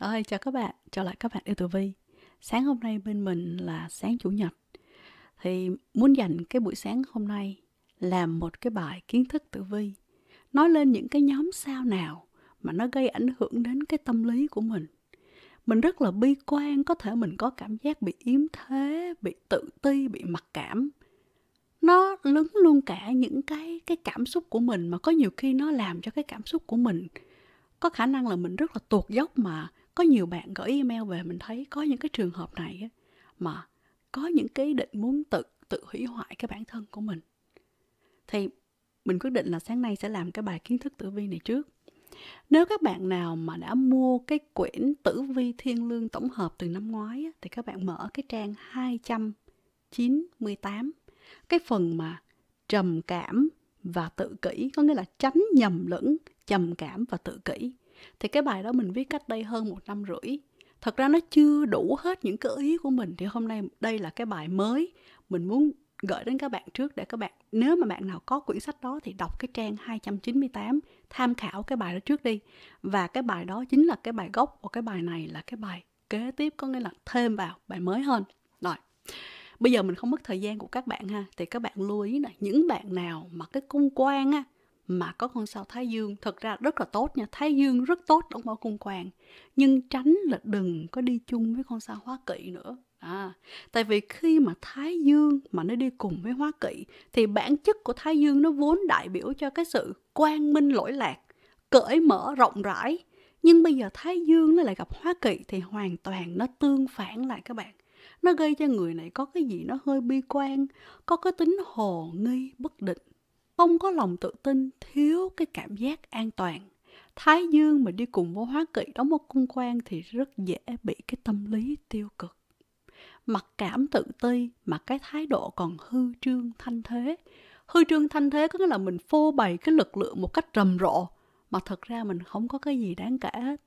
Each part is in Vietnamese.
Rồi chào các bạn, chào lại các bạn yêu tử vi Sáng hôm nay bên mình là sáng Chủ nhật Thì muốn dành cái buổi sáng hôm nay Làm một cái bài kiến thức tử vi Nói lên những cái nhóm sao nào Mà nó gây ảnh hưởng đến cái tâm lý của mình Mình rất là bi quan Có thể mình có cảm giác bị yếm thế Bị tự ti, bị mặc cảm nó lấn luôn cả những cái cái cảm xúc của mình mà có nhiều khi nó làm cho cái cảm xúc của mình có khả năng là mình rất là tuột dốc mà có nhiều bạn gửi email về mình thấy có những cái trường hợp này mà có những cái định muốn tự tự hủy hoại cái bản thân của mình thì mình quyết định là sáng nay sẽ làm cái bài kiến thức tử vi này trước nếu các bạn nào mà đã mua cái quyển tử vi thiên lương tổng hợp từ năm ngoái thì các bạn mở cái trang 298 cái phần mà trầm cảm và tự kỷ có nghĩa là tránh nhầm lẫn trầm cảm và tự kỷ thì cái bài đó mình viết cách đây hơn một năm rưỡi thật ra nó chưa đủ hết những cái ý của mình thì hôm nay đây là cái bài mới mình muốn gửi đến các bạn trước để các bạn nếu mà bạn nào có quyển sách đó thì đọc cái trang 298 tham khảo cái bài đó trước đi và cái bài đó chính là cái bài gốc của cái bài này là cái bài kế tiếp có nghĩa là thêm vào bài mới hơn rồi bây giờ mình không mất thời gian của các bạn ha thì các bạn lưu ý là những bạn nào mà cái cung quan á mà có con sao thái dương thật ra rất là tốt nha thái dương rất tốt trong bao cung quan nhưng tránh là đừng có đi chung với con sao hóa kỵ nữa à tại vì khi mà thái dương mà nó đi cùng với hóa kỵ thì bản chất của thái dương nó vốn đại biểu cho cái sự quang minh lỗi lạc cởi mở rộng rãi nhưng bây giờ thái dương nó lại gặp hóa kỵ thì hoàn toàn nó tương phản lại các bạn nó gây cho người này có cái gì nó hơi bi quan có cái tính hồ nghi bất định không có lòng tự tin thiếu cái cảm giác an toàn thái dương mà đi cùng với hóa kỵ đóng một cung quan thì rất dễ bị cái tâm lý tiêu cực mặc cảm tự ti mà cái thái độ còn hư trương thanh thế hư trương thanh thế có nghĩa là mình phô bày cái lực lượng một cách rầm rộ mà thật ra mình không có cái gì đáng kể hết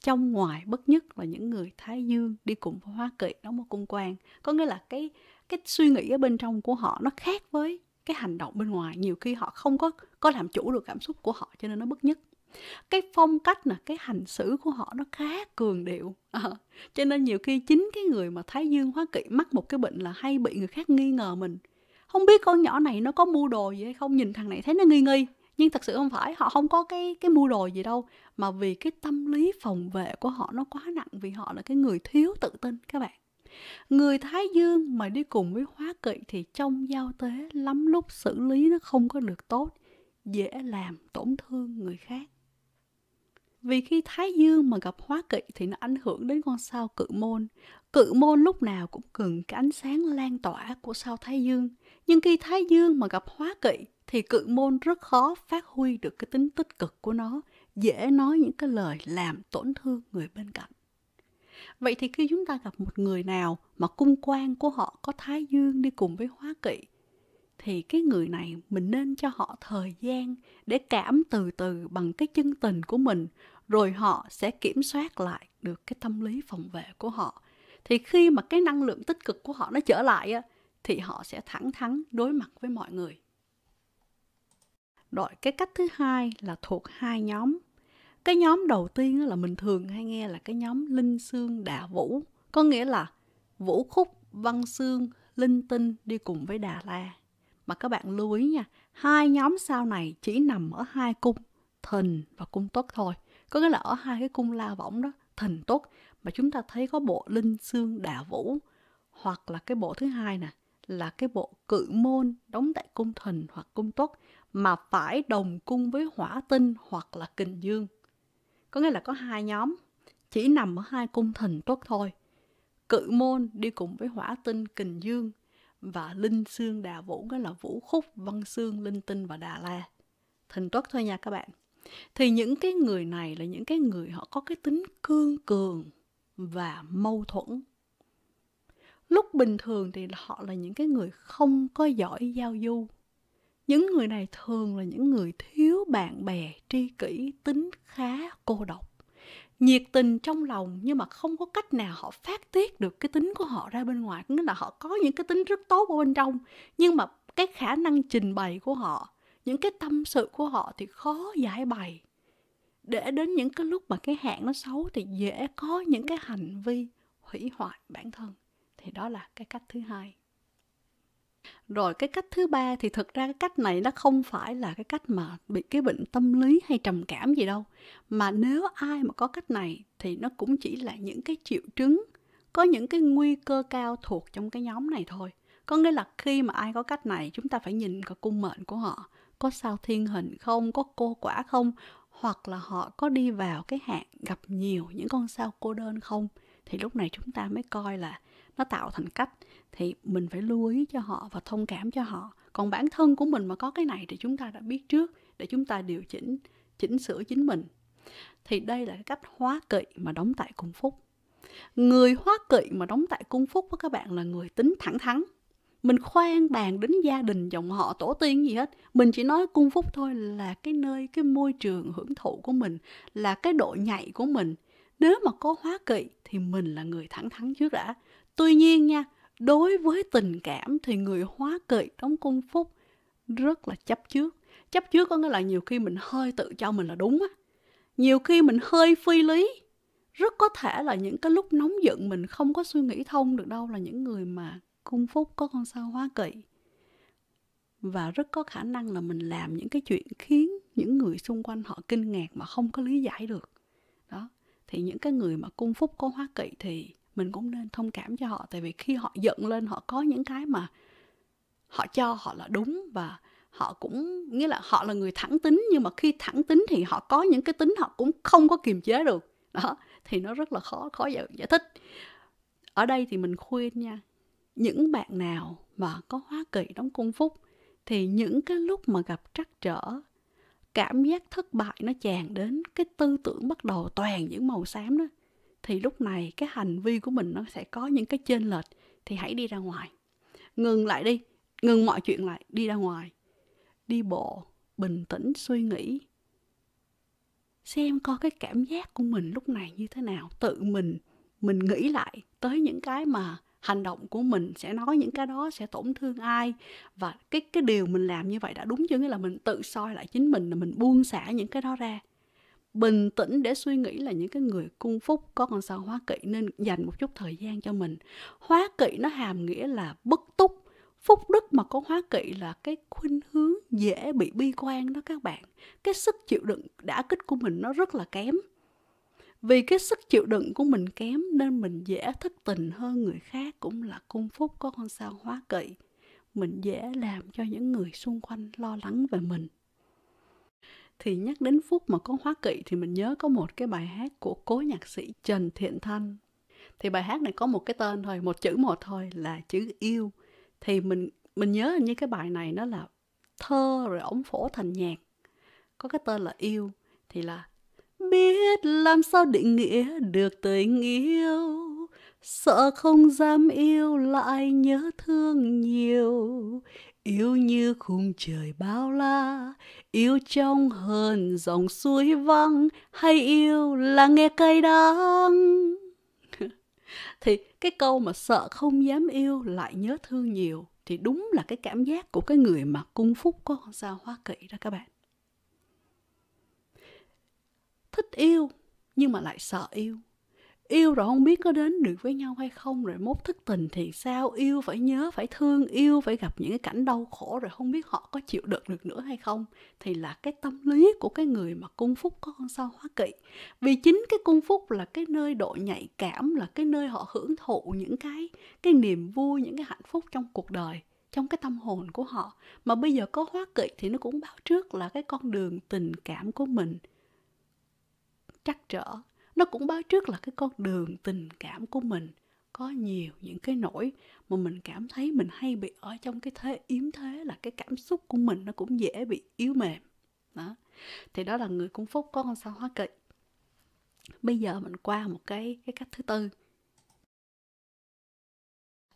trong ngoài bất nhất là những người thái dương đi cùng với hoa kỳ đóng một cung quan có nghĩa là cái cái suy nghĩ ở bên trong của họ nó khác với cái hành động bên ngoài nhiều khi họ không có có làm chủ được cảm xúc của họ cho nên nó bất nhất cái phong cách là cái hành xử của họ nó khá cường điệu à, cho nên nhiều khi chính cái người mà thái dương hóa kỵ mắc một cái bệnh là hay bị người khác nghi ngờ mình không biết con nhỏ này nó có mua đồ gì hay không nhìn thằng này thấy nó nghi nghi nhưng thật sự không phải họ không có cái cái mua đồ gì đâu mà vì cái tâm lý phòng vệ của họ nó quá nặng vì họ là cái người thiếu tự tin các bạn người thái dương mà đi cùng với hóa kỵ thì trong giao tế lắm lúc xử lý nó không có được tốt dễ làm tổn thương người khác vì khi thái dương mà gặp hóa kỵ thì nó ảnh hưởng đến con sao cự môn cự môn lúc nào cũng cần cái ánh sáng lan tỏa của sao thái dương nhưng khi thái dương mà gặp hóa kỵ thì cự môn rất khó phát huy được cái tính tích cực của nó dễ nói những cái lời làm tổn thương người bên cạnh Vậy thì khi chúng ta gặp một người nào mà cung quan của họ có thái dương đi cùng với hóa kỵ thì cái người này mình nên cho họ thời gian để cảm từ từ bằng cái chân tình của mình rồi họ sẽ kiểm soát lại được cái tâm lý phòng vệ của họ thì khi mà cái năng lượng tích cực của họ nó trở lại á thì họ sẽ thẳng thắn đối mặt với mọi người đội cái cách thứ hai là thuộc hai nhóm cái nhóm đầu tiên là mình thường hay nghe là cái nhóm linh xương đà vũ có nghĩa là vũ khúc văn xương linh tinh đi cùng với đà la mà các bạn lưu ý nha hai nhóm sau này chỉ nằm ở hai cung thìn và cung tuất thôi có nghĩa là ở hai cái cung la võng đó thìn tuất mà chúng ta thấy có bộ linh xương đà vũ hoặc là cái bộ thứ hai nè là cái bộ cự môn đóng tại cung thìn hoặc cung tuất mà phải đồng cung với hỏa tinh hoặc là kình dương có nghĩa là có hai nhóm chỉ nằm ở hai cung thần tốt thôi cự môn đi cùng với hỏa tinh kình dương và linh xương đà vũ nghĩa là vũ khúc văn xương linh tinh và đà la thần tuất thôi nha các bạn thì những cái người này là những cái người họ có cái tính cương cường và mâu thuẫn lúc bình thường thì họ là những cái người không có giỏi giao du những người này thường là những người thiếu bạn bè tri kỷ tính khá cô độc nhiệt tình trong lòng nhưng mà không có cách nào họ phát tiết được cái tính của họ ra bên ngoài nghĩa là họ có những cái tính rất tốt ở bên trong nhưng mà cái khả năng trình bày của họ những cái tâm sự của họ thì khó giải bày để đến những cái lúc mà cái hạn nó xấu thì dễ có những cái hành vi hủy hoại bản thân thì đó là cái cách thứ hai rồi cái cách thứ ba thì thực ra cái cách này nó không phải là cái cách mà bị cái bệnh tâm lý hay trầm cảm gì đâu mà nếu ai mà có cách này thì nó cũng chỉ là những cái triệu chứng có những cái nguy cơ cao thuộc trong cái nhóm này thôi có nghĩa là khi mà ai có cách này chúng ta phải nhìn vào cung mệnh của họ có sao thiên hình không có cô quả không hoặc là họ có đi vào cái hạn gặp nhiều những con sao cô đơn không thì lúc này chúng ta mới coi là nó tạo thành cách thì mình phải lưu ý cho họ và thông cảm cho họ còn bản thân của mình mà có cái này thì chúng ta đã biết trước để chúng ta điều chỉnh chỉnh sửa chính mình thì đây là cách hóa kỵ mà đóng tại cung phúc người hóa kỵ mà đóng tại cung phúc với các bạn là người tính thẳng thắn mình khoan bàn đến gia đình dòng họ tổ tiên gì hết mình chỉ nói cung phúc thôi là cái nơi cái môi trường hưởng thụ của mình là cái độ nhạy của mình nếu mà có hóa kỵ thì mình là người thẳng thắn trước đã tuy nhiên nha đối với tình cảm thì người hóa kỵ trong cung phúc rất là chấp trước chấp trước có nghĩa là nhiều khi mình hơi tự cho mình là đúng á nhiều khi mình hơi phi lý rất có thể là những cái lúc nóng giận mình không có suy nghĩ thông được đâu là những người mà cung phúc có con sao hóa kỵ và rất có khả năng là mình làm những cái chuyện khiến những người xung quanh họ kinh ngạc mà không có lý giải được đó thì những cái người mà cung phúc có hóa kỵ thì mình cũng nên thông cảm cho họ tại vì khi họ giận lên họ có những cái mà họ cho họ là đúng và họ cũng nghĩa là họ là người thẳng tính nhưng mà khi thẳng tính thì họ có những cái tính họ cũng không có kiềm chế được đó thì nó rất là khó khó giải, giải thích ở đây thì mình khuyên nha những bạn nào mà có hóa kỳ đóng cung phúc thì những cái lúc mà gặp trắc trở cảm giác thất bại nó tràn đến cái tư tưởng bắt đầu toàn những màu xám đó thì lúc này cái hành vi của mình nó sẽ có những cái chênh lệch thì hãy đi ra ngoài ngừng lại đi ngừng mọi chuyện lại đi ra ngoài đi bộ bình tĩnh suy nghĩ xem coi cái cảm giác của mình lúc này như thế nào tự mình mình nghĩ lại tới những cái mà hành động của mình sẽ nói những cái đó sẽ tổn thương ai và cái cái điều mình làm như vậy đã đúng chưa nghĩa là mình tự soi lại chính mình là mình buông xả những cái đó ra bình tĩnh để suy nghĩ là những cái người cung phúc có con sao hóa kỵ nên dành một chút thời gian cho mình hóa kỵ nó hàm nghĩa là bất túc phúc đức mà có hóa kỵ là cái khuynh hướng dễ bị bi quan đó các bạn cái sức chịu đựng đã kích của mình nó rất là kém vì cái sức chịu đựng của mình kém nên mình dễ thất tình hơn người khác cũng là cung phúc có con sao hóa kỵ mình dễ làm cho những người xung quanh lo lắng về mình thì nhắc đến phút mà có hóa kỵ thì mình nhớ có một cái bài hát của cố nhạc sĩ Trần Thiện Thanh thì bài hát này có một cái tên thôi một chữ một thôi là chữ yêu thì mình mình nhớ như cái bài này nó là thơ rồi ống phổ thành nhạc có cái tên là yêu thì là biết làm sao định nghĩa được tình yêu sợ không dám yêu lại nhớ thương nhiều Yêu như khung trời bao la, yêu trong hơn dòng suối vắng, hay yêu là nghe cây đắng. thì cái câu mà sợ không dám yêu lại nhớ thương nhiều thì đúng là cái cảm giác của cái người mà cung phúc có con sao hoa kỵ đó các bạn. Thích yêu nhưng mà lại sợ yêu yêu rồi không biết có đến được với nhau hay không rồi mốt thức tình thì sao yêu phải nhớ phải thương yêu phải gặp những cái cảnh đau khổ rồi không biết họ có chịu đựng được nữa hay không thì là cái tâm lý của cái người mà cung phúc có con sao hóa kỵ vì chính cái cung phúc là cái nơi độ nhạy cảm là cái nơi họ hưởng thụ những cái cái niềm vui những cái hạnh phúc trong cuộc đời trong cái tâm hồn của họ mà bây giờ có hóa kỵ thì nó cũng báo trước là cái con đường tình cảm của mình trắc trở nó cũng báo trước là cái con đường tình cảm của mình có nhiều những cái nỗi mà mình cảm thấy mình hay bị ở trong cái thế yếm thế là cái cảm xúc của mình nó cũng dễ bị yếu mềm đó thì đó là người cung phúc có con sao hóa kỵ bây giờ mình qua một cái cái cách thứ tư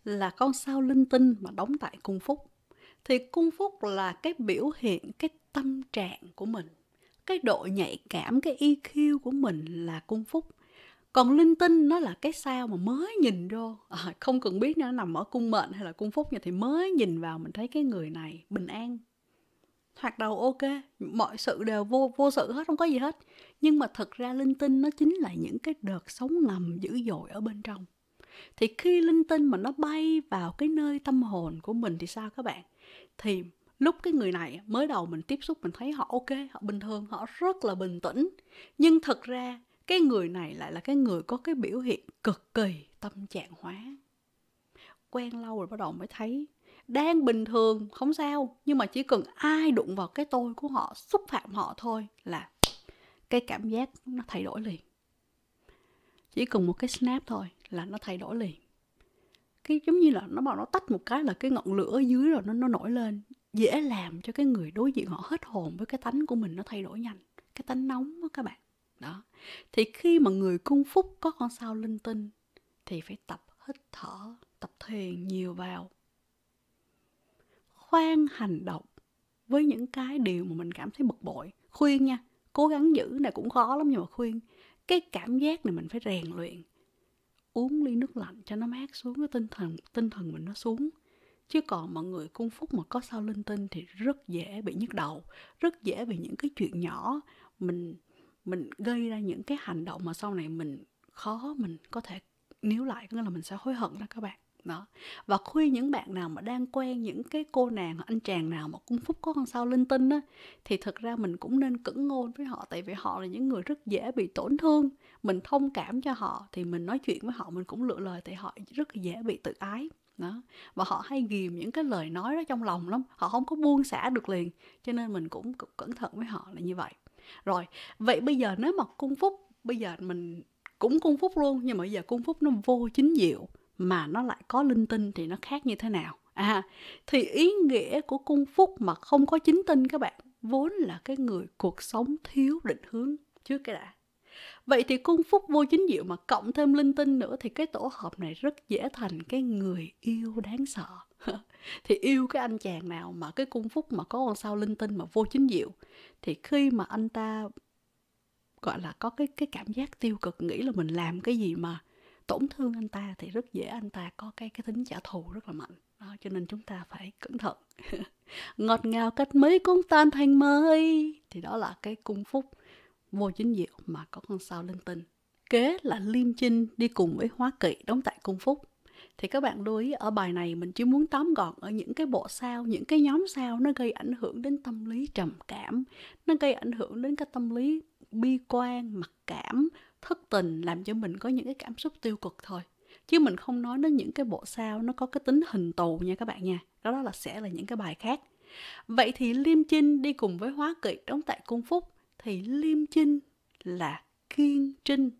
là con sao linh tinh mà đóng tại cung phúc thì cung phúc là cái biểu hiện cái tâm trạng của mình cái độ nhạy cảm cái EQ của mình là cung phúc còn linh tinh nó là cái sao mà mới nhìn vô à, không cần biết nó nằm ở cung mệnh hay là cung phúc nha thì mới nhìn vào mình thấy cái người này bình an thoạt đầu ok mọi sự đều vô vô sự hết không có gì hết nhưng mà thật ra linh tinh nó chính là những cái đợt sống ngầm dữ dội ở bên trong thì khi linh tinh mà nó bay vào cái nơi tâm hồn của mình thì sao các bạn thì lúc cái người này mới đầu mình tiếp xúc mình thấy họ ok họ bình thường họ rất là bình tĩnh nhưng thật ra cái người này lại là cái người có cái biểu hiện cực kỳ tâm trạng hóa quen lâu rồi bắt đầu mới thấy đang bình thường không sao nhưng mà chỉ cần ai đụng vào cái tôi của họ xúc phạm họ thôi là cái cảm giác nó thay đổi liền chỉ cần một cái snap thôi là nó thay đổi liền cái giống như là nó bảo nó tách một cái là cái ngọn lửa ở dưới rồi nó nó nổi lên dễ làm cho cái người đối diện họ hết hồn với cái tánh của mình nó thay đổi nhanh cái tánh nóng đó các bạn đó thì khi mà người cung phúc có con sao linh tinh thì phải tập hít thở tập thiền nhiều vào khoan hành động với những cái điều mà mình cảm thấy bực bội khuyên nha cố gắng giữ này cũng khó lắm nhưng mà khuyên cái cảm giác này mình phải rèn luyện uống ly nước lạnh cho nó mát xuống cái tinh thần tinh thần mình nó xuống chứ còn mọi người cung phúc mà có sao linh tinh thì rất dễ bị nhức đầu rất dễ bị những cái chuyện nhỏ mình mình gây ra những cái hành động mà sau này mình khó mình có thể níu lại nghĩa là mình sẽ hối hận đó các bạn đó và khuyên những bạn nào mà đang quen những cái cô nàng hoặc anh chàng nào mà cung phúc có con sao linh tinh á thì thật ra mình cũng nên cẩn ngôn với họ tại vì họ là những người rất dễ bị tổn thương mình thông cảm cho họ thì mình nói chuyện với họ mình cũng lựa lời tại họ rất dễ bị tự ái đó và họ hay ghìm những cái lời nói đó trong lòng lắm họ không có buông xả được liền cho nên mình cũng, cẩn thận với họ là như vậy rồi vậy bây giờ nếu mà cung phúc bây giờ mình cũng cung phúc luôn nhưng mà bây giờ cung phúc nó vô chính diệu mà nó lại có linh tinh thì nó khác như thế nào à thì ý nghĩa của cung phúc mà không có chính tinh các bạn vốn là cái người cuộc sống thiếu định hướng trước cái đã vậy thì cung phúc vô chính diệu mà cộng thêm linh tinh nữa thì cái tổ hợp này rất dễ thành cái người yêu đáng sợ thì yêu cái anh chàng nào mà cái cung phúc mà có con sao linh tinh mà vô chính diệu thì khi mà anh ta gọi là có cái cái cảm giác tiêu cực nghĩ là mình làm cái gì mà tổn thương anh ta thì rất dễ anh ta có cái cái tính trả thù rất là mạnh đó, cho nên chúng ta phải cẩn thận ngọt ngào cách mấy cũng tan thành mây thì đó là cái cung phúc vô chính diệu mà có con sao linh tinh. Kế là Liêm Chinh đi cùng với Hóa Kỵ đóng tại Cung Phúc. Thì các bạn lưu ý ở bài này mình chỉ muốn tóm gọn ở những cái bộ sao, những cái nhóm sao nó gây ảnh hưởng đến tâm lý trầm cảm, nó gây ảnh hưởng đến cái tâm lý bi quan, mặc cảm, thất tình làm cho mình có những cái cảm xúc tiêu cực thôi chứ mình không nói đến những cái bộ sao nó có cái tính hình tù nha các bạn nha đó, đó là sẽ là những cái bài khác vậy thì liêm chinh đi cùng với hóa kỵ đóng tại cung phúc thì liêm chinh là kiên trinh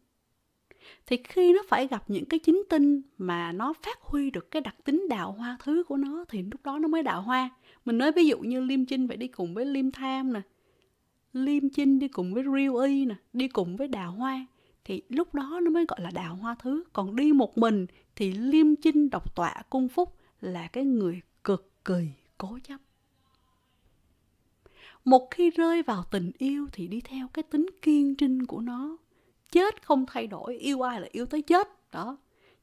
thì khi nó phải gặp những cái chính tinh mà nó phát huy được cái đặc tính đào hoa thứ của nó thì lúc đó nó mới đào hoa mình nói ví dụ như liêm chinh phải đi cùng với liêm tham nè liêm chinh đi cùng với real y nè đi cùng với đào hoa thì lúc đó nó mới gọi là đào hoa thứ còn đi một mình thì liêm chinh độc tọa cung phúc là cái người cực kỳ cố chấp một khi rơi vào tình yêu thì đi theo cái tính kiên trinh của nó chết không thay đổi yêu ai là yêu tới chết đó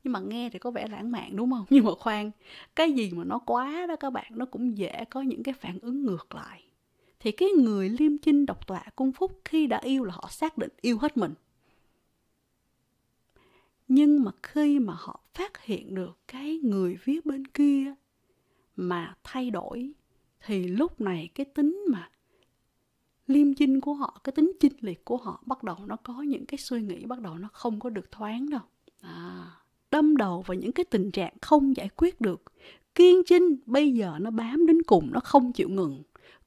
nhưng mà nghe thì có vẻ lãng mạn đúng không nhưng mà khoan cái gì mà nó quá đó các bạn nó cũng dễ có những cái phản ứng ngược lại thì cái người liêm chinh độc tọa cung phúc khi đã yêu là họ xác định yêu hết mình nhưng mà khi mà họ phát hiện được cái người phía bên kia mà thay đổi thì lúc này cái tính mà liêm chinh của họ cái tính chinh liệt của họ bắt đầu nó có những cái suy nghĩ bắt đầu nó không có được thoáng đâu à, đâm đầu vào những cái tình trạng không giải quyết được kiên chinh bây giờ nó bám đến cùng nó không chịu ngừng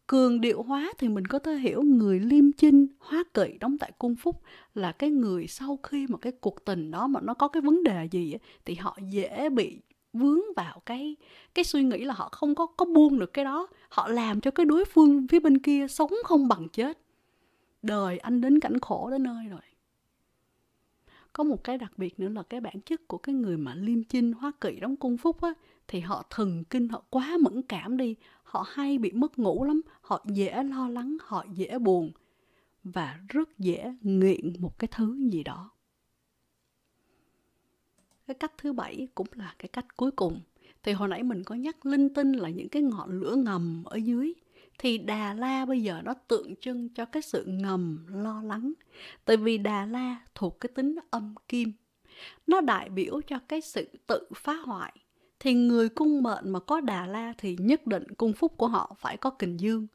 cường điệu hóa thì mình có thể hiểu người liêm chinh hóa kỵ đóng tại cung phúc là cái người sau khi mà cái cuộc tình đó mà nó có cái vấn đề gì thì họ dễ bị vướng vào cái cái suy nghĩ là họ không có có buông được cái đó họ làm cho cái đối phương phía bên kia sống không bằng chết đời anh đến cảnh khổ đến nơi rồi có một cái đặc biệt nữa là cái bản chất của cái người mà liêm chinh hóa kỵ đóng cung phúc á thì họ thần kinh họ quá mẫn cảm đi họ hay bị mất ngủ lắm họ dễ lo lắng họ dễ buồn và rất dễ nghiện một cái thứ gì đó cái cách thứ bảy cũng là cái cách cuối cùng thì hồi nãy mình có nhắc linh tinh là những cái ngọn lửa ngầm ở dưới thì đà la bây giờ nó tượng trưng cho cái sự ngầm lo lắng tại vì đà la thuộc cái tính âm kim nó đại biểu cho cái sự tự phá hoại thì người cung mệnh mà có đà la thì nhất định cung phúc của họ phải có kình dương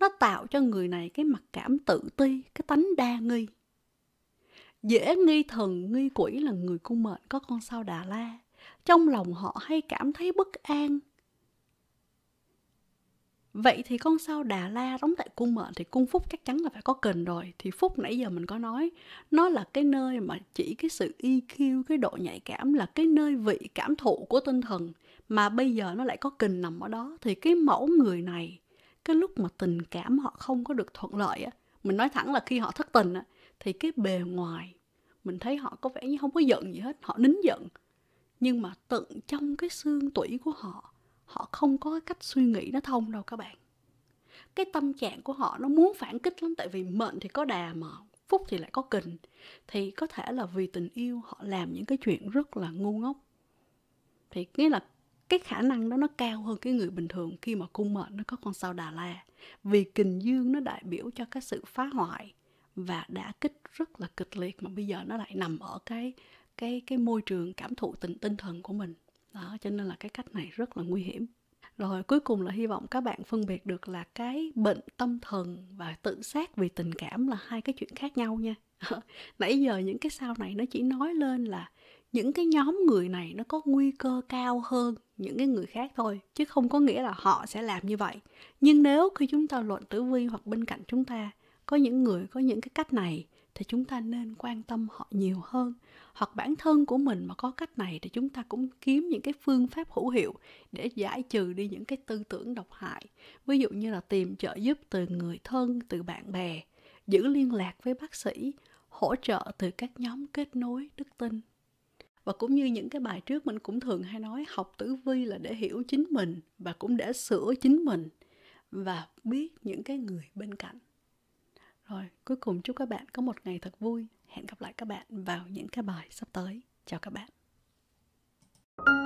nó tạo cho người này cái mặc cảm tự ti cái tánh đa nghi dễ nghi thần nghi quỷ là người cung mệnh có con sao đà la trong lòng họ hay cảm thấy bất an vậy thì con sao đà la đóng tại cung mệnh thì cung phúc chắc chắn là phải có cần rồi thì phúc nãy giờ mình có nói nó là cái nơi mà chỉ cái sự kiêu cái độ nhạy cảm là cái nơi vị cảm thụ của tinh thần mà bây giờ nó lại có kình nằm ở đó thì cái mẫu người này cái lúc mà tình cảm họ không có được thuận lợi á mình nói thẳng là khi họ thất tình á thì cái bề ngoài mình thấy họ có vẻ như không có giận gì hết họ nín giận nhưng mà tận trong cái xương tủy của họ họ không có cách suy nghĩ nó thông đâu các bạn cái tâm trạng của họ nó muốn phản kích lắm tại vì mệnh thì có đà mà phúc thì lại có kình thì có thể là vì tình yêu họ làm những cái chuyện rất là ngu ngốc thì nghĩa là cái khả năng đó nó cao hơn cái người bình thường khi mà cung mệnh nó có con sao đà la vì kình dương nó đại biểu cho cái sự phá hoại và đã kích rất là kịch liệt mà bây giờ nó lại nằm ở cái cái cái môi trường cảm thụ tình tinh thần của mình đó cho nên là cái cách này rất là nguy hiểm rồi cuối cùng là hy vọng các bạn phân biệt được là cái bệnh tâm thần và tự sát vì tình cảm là hai cái chuyện khác nhau nha nãy giờ những cái sau này nó chỉ nói lên là những cái nhóm người này nó có nguy cơ cao hơn những cái người khác thôi chứ không có nghĩa là họ sẽ làm như vậy nhưng nếu khi chúng ta luận tử vi hoặc bên cạnh chúng ta có những người có những cái cách này thì chúng ta nên quan tâm họ nhiều hơn hoặc bản thân của mình mà có cách này thì chúng ta cũng kiếm những cái phương pháp hữu hiệu để giải trừ đi những cái tư tưởng độc hại ví dụ như là tìm trợ giúp từ người thân từ bạn bè giữ liên lạc với bác sĩ hỗ trợ từ các nhóm kết nối đức tin và cũng như những cái bài trước mình cũng thường hay nói học tử vi là để hiểu chính mình và cũng để sửa chính mình và biết những cái người bên cạnh rồi, cuối cùng chúc các bạn có một ngày thật vui. Hẹn gặp lại các bạn vào những cái bài sắp tới. Chào các bạn. thank you